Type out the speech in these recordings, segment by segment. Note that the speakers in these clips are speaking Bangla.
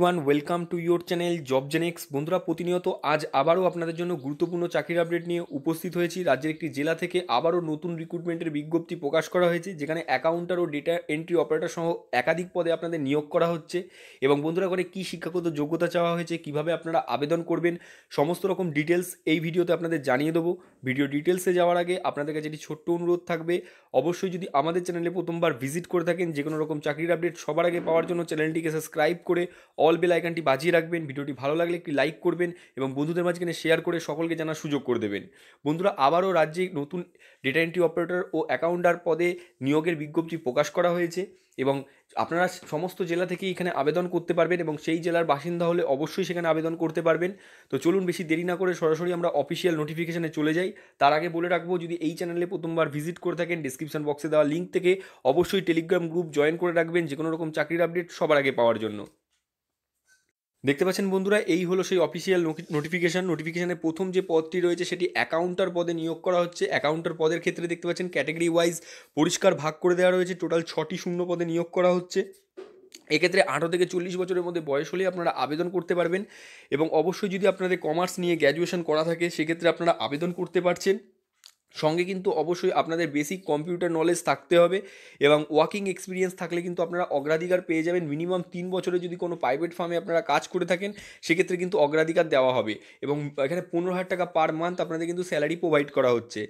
one welcome to your channel Job Genex বন্ধুরা প্রতিনিয়ত আজ আবারও আপনাদের জন্য গুরুত্বপূর্ণ চাকরির আপডেট নিয়ে উপস্থিত হয়েছি রাজ্যের একটি জেলা থেকে আবারও নতুন রিক্রুটমেন্টের বিজ্ঞপ্তি প্রকাশ করা হয়েছে যেখানে অ্যাকাউন্টার ও ডেটা এন্ট্রি অপারেটর সহ একাধিক পদে আপনাদের নিয়োগ করা হচ্ছে এবং বন্ধুরা করে কী শিক্ষাগত যোগ্যতা চাওয়া হয়েছে কিভাবে আপনারা আবেদন করবেন সমস্ত রকম ডিটেলস এই ভিডিওতে আপনাদের জানিয়ে দেবো ভিডিও ডিটেলসে যাওয়ার আগে আপনাদের কাছে একটি ছোট্ট অনুরোধ থাকবে অবশ্যই যদি আমাদের চ্যানেলে প্রথমবার ভিজিট করে থাকেন যে কোনো রকম চাকরির আপডেট সবার আগে পাওয়ার জন্য চ্যানেলটিকে সাবস্ক্রাইব করে অল বেল আইকনটি বাজিয়ে রাখবেন ভিডিওটি ভালো লাগলে একটি লাইক করবেন এবং বন্ধুদের মাঝখানে শেয়ার করে সকলকে জানার সুযোগ করে দেবেন বন্ধুরা আবারও রাজ্যে নতুন ডেটা এন্ট্রি অপারেটর ও অ্যাকাউন্টার পদে নিয়োগের বিজ্ঞপ্তি প্রকাশ করা হয়েছে এবং আপনারা সমস্ত জেলা থেকেই এখানে আবেদন করতে পারবেন এবং সেই জেলার বাসিন্দা হলে অবশ্যই সেখানে আবেদন করতে পারবেন তো চলুন বেশি দেরি না করে সরাসরি আমরা অফিসিয়াল নোটিফিকেশানে চলে যাই তার আগে বলে রাখবো যদি এই চ্যানেলে প্রথমবার ভিজিট করে থাকেন ডিসক্রিপশান বক্সে দেওয়া লিঙ্ক থেকে অবশ্যই টেলিগ্রাম গ্রুপ জয়েন করে রাখবেন যে কোনো রকম চাকরির আপডেট সবার আগে পাওয়ার জন্য দেখতে পাচ্ছেন বন্ধুরা এই হলো সেই অফিসিয়াল নোটিফিকেশান নোটিফিকেশানের প্রথম যে পদটি রয়েছে সেটি অ্যাকাউন্টার পদে নিয়োগ করা হচ্ছে অ্যাকাউন্টার পদের ক্ষেত্রে দেখতে পাচ্ছেন ক্যাটাগরি ওয়াইজ পরিষ্কার ভাগ করে দেওয়া রয়েছে টোটাল ছটি শূন্য পদে নিয়োগ করা হচ্ছে এক্ষেত্রে আঠারো থেকে চল্লিশ বছরের মধ্যে বয়স হলে আপনারা আবেদন করতে পারবেন এবং অবশ্যই যদি আপনাদের কমার্স নিয়ে গ্র্যাজুয়েশন করা থাকে সেক্ষেত্রে আপনারা আবেদন করতে পারছেন সঙ্গে কিন্তু অবশ্যই আপনাদের বেসিক কম্পিউটার নলেজ থাকতে হবে এবং ওয়ার্কিং এক্সপিরিয়েন্স থাকলে কিন্তু আপনারা অগ্রাধিকার পেয়ে যাবেন মিনিমাম তিন বছরে যদি কোনো প্রাইভেট ফার্মে আপনারা কাজ করে থাকেন সেক্ষেত্রে কিন্তু অগ্রাধিকার দেওয়া হবে এবং এখানে পনেরো হাজার টাকা পার মান্থ আপনাদের কিন্তু স্যালারি প্রোভাইড করা হচ্ছে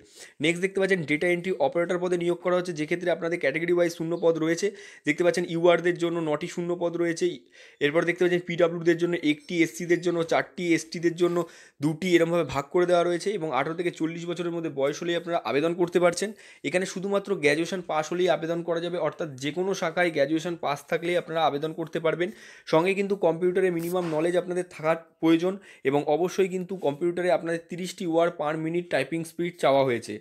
নেক্সট দেখতে পাচ্ছেন ডেটা এন্ট্রি অপারেটর পদে নিয়োগ করা হচ্ছে যেক্ষেত্রে আপনাদের ক্যাটাগরি ওয়াইজ শূন্য পদ রয়েছে দেখতে পাচ্ছেন ইউআরদের জন্য নটি শূন্য পদ রয়েছে এরপর দেখতে পাচ্ছেন পিডাব্লিউদের জন্য একটি এসসিদের জন্য চারটি এসটিদের জন্য দুটি এরমভাবে ভাগ করে দেওয়া রয়েছে এবং আঠারো থেকে চল্লিশ বছরের মধ্যে বয়স হলে আপনারা আবেদন করতে পারছেন এখানে শুধুমাত্র গ্র্যাজুয়েশন পাস হলেই আবেদন করা যাবে অর্থাৎ যে কোনো শাখায় গ্র্যাজুয়েশন পাস থাকলেই আপনারা আবেদন করতে পারবেন সঙ্গে কিন্তু কম্পিউটারে মিনিমাম নলেজ আপনাদের থাকার প্রয়োজন এবং অবশ্যই কিন্তু কম্পিউটারে আপনাদের তিরিশটি word per minute typing speed চাওয়া হয়েছে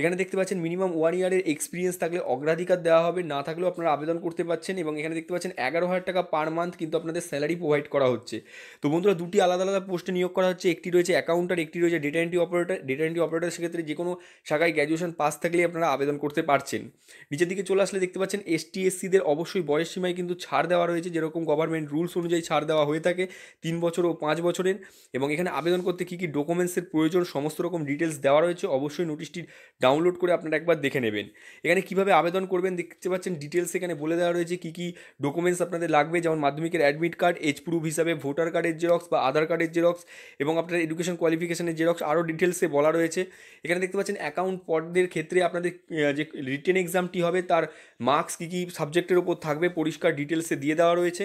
এখানে দেখতে পাচ্ছেন মিনিমাম ওয়ান ইয়ারের এক্সপিরিয়েন্স থাকলে অগ্রাধিকার দেওয়া হবে না থাকলেও আপনারা আবেদন করতে পারছেন এবং এখানে দেখতে পাচ্ছেন এগারো হাজার টাকা পার মান্থ কিন্তু আপনাদের স্যালারি প্রোভাইড করা হচ্ছে তো বন্ধুরা দুটি আলাদা আলাদা পোস্টে নিয়োগ করা হচ্ছে একটি রয়েছে অ্যাকাউন্টার একটি রয়েছে data entry operator data entry operator সেক্ষেত্রে যে কোনো শাখায় গ্র্যাজুয়েশন পাস থাকলে আপনারা আবেদন করতে পারছেন নিচের দিকে চলে আসলে দেখতে পাচ্ছেন এসটি এসসিদের অবশ্যই বয়স সীমায় কিন্তু ছাড় দেওয়া রয়েছে যেরকম গভর্নমেন্ট রুলস অনুযায়ী ছাড় দেওয়া হয়ে থাকে তিন বছর ও পাঁচ বছরের এবং এখানে আবেদন করতে কী কী ডকুমেন্টসের প্রয়োজন সমস্ত রকম ডিটেলস দেওয়া রয়েছে অবশ্যই নোটিশটি ডাউন ডাউনলোড করে আপনারা একবার দেখে নেবেন এখানে কিভাবে আবেদন করবেন দেখতে পাচ্ছেন ডিটেলস এখানে বলে দেওয়া রয়েছে কী কী ডকুমেন্টস আপনাদের লাগবে যেমন মাধ্যমিকের অ্যাডমিট কার্ড এজ প্রুফ হিসাবে ভোটার কার্ডের জেরক্স বা আধার কার্ডের জেরক্স এবং আপনার এডুকেশন কোয়ালিফিকেশনের জেরক্স আরও ডিটেলসে বলা রয়েছে এখানে দেখতে পাচ্ছেন অ্যাকাউন্ট পদদের ক্ষেত্রে আপনাদের যে রিটেন এক্সামটি হবে তার মার্কস কী কী সাবজেক্টের ওপর থাকবে পরিষ্কার ডিটেলসে দিয়ে দেওয়া রয়েছে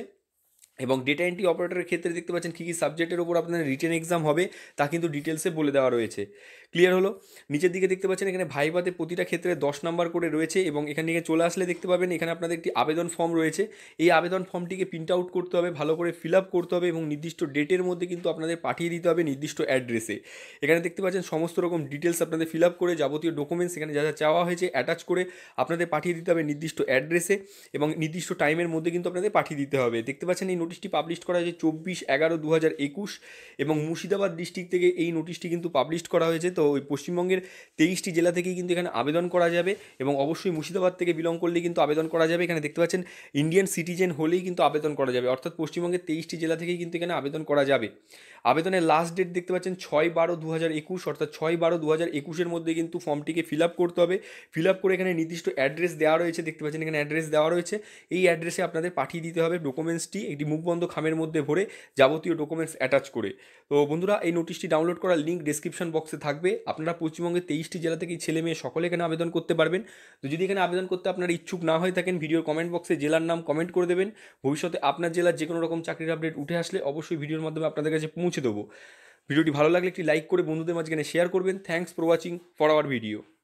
এবং ডেটা এন্ট্রি অপারেটরের ক্ষেত্রে দেখতে পাচ্ছেন কী কী সাবজেক্টের ওপর আপনার রিটেন এক্সাম হবে তা কিন্তু ডিটেলসে বলে দেওয়া রয়েছে ক্লিয়ার হলো নিচের দিকে দেখতে পাচ্ছেন এখানে ভাইভাতে প্রতিটা ক্ষেত্রে দশ নাম্বার করে রয়েছে এবং এখান থেকে চলে আসলে দেখতে পাবেন এখানে আপনাদের একটি আবেদন ফর্ম রয়েছে এই আবেদন ফর্মটিকে প্রিন্ট আউট করতে হবে ভালো করে ফিল আপ করতে হবে এবং নির্দিষ্ট ডেটের মধ্যে কিন্তু আপনাদের পাঠিয়ে দিতে হবে নির্দিষ্ট অ্যাড্রেসে এখানে দেখতে পাচ্ছেন সমস্ত রকম ডিটেলস আপনাদের ফিল আপ করে যাবতীয় ডকুমেন্টস এখানে যা যা চাওয়া হয়েছে অ্যাটাচ করে আপনাদের পাঠিয়ে দিতে হবে নির্দিষ্ট অ্যাড্রেসে এবং নির্দিষ্ট টাইমের মধ্যে কিন্তু আপনাদের পাঠিয়ে দিতে হবে দেখতে পাচ্ছেন এই নোটিশটি পাবলিশ করা হয়েছে চব্বিশ এগারো দু হাজার একুশ এবং মুর্শিদাবাদ ডিস্ট্রিক্ট থেকে এই নোটিশটি কিন্তু পাবলিশ করা হয়েছে তো ওই পশ্চিমবঙ্গের তেইশটি জেলা থেকেই কিন্তু এখানে আবেদন করা যাবে এবং অবশ্যই মুর্শিদাবাদ থেকে বিলং করলেই কিন্তু আবেদন করা যাবে এখানে দেখতে পাচ্ছেন ইন্ডিয়ান সিটিজেন হলেই কিন্তু আবেদন করা যাবে অর্থাৎ পশ্চিমবঙ্গের তেইশটি জেলা থেকেই কিন্তু এখানে আবেদন করা যাবে আবেদনের লাস্ট ডেট দেখতে পাচ্ছেন ছয় বারো দু একুশ অর্থাৎ ছয় বারো দু হাজার একুশের মধ্যে কিন্তু ফর্মটিকে ফিল আপ করতে হবে ফিল আপ করে এখানে নির্দিষ্ট অ্যাড্রেস দেওয়া রয়েছে দেখতে পাচ্ছেন এখানে অ্যাড্রেস দেওয়া রয়েছে এই অ্যাড্রেসে আপনাদের পাঠিয়ে দিতে হবে ডকুমেন্টসটি একটি মুখবন্ধ খামের মধ্যে ভরে যাবতীয় ডকুমেন্টস অ্যাটাচ করে তো বন্ধুরা এই নোটিশটি ডাউনলোড করার লিঙ্ক ডিসক্রিপশন বক্সে থাকবে আপনারা পশ্চিমবঙ্গের তেইশটি জেলা থেকেই ছেলে মেয়ে সকলে এখানে আবেদন করতে পারবেন তো যদি এখানে আবেদন করতে আপনার ইচ্ছুক না হয়ে থাকেন ভিডিওর কমেন্ট বক্সে জেলার নাম কমেন্ট করে দেবেন ভবিষ্যতে আপনার জেলার যে কোনো রকম চাকরির আপডেট উঠে আসলে অবশ্যই ভিডিওর মাধ্যমে আপনাদের কাছে পৌঁছে দেবো ভিডিওটি ভালো লাগলে একটি লাইক করে বন্ধুদের মাঝখানে শেয়ার করবেন thanks for watching for our video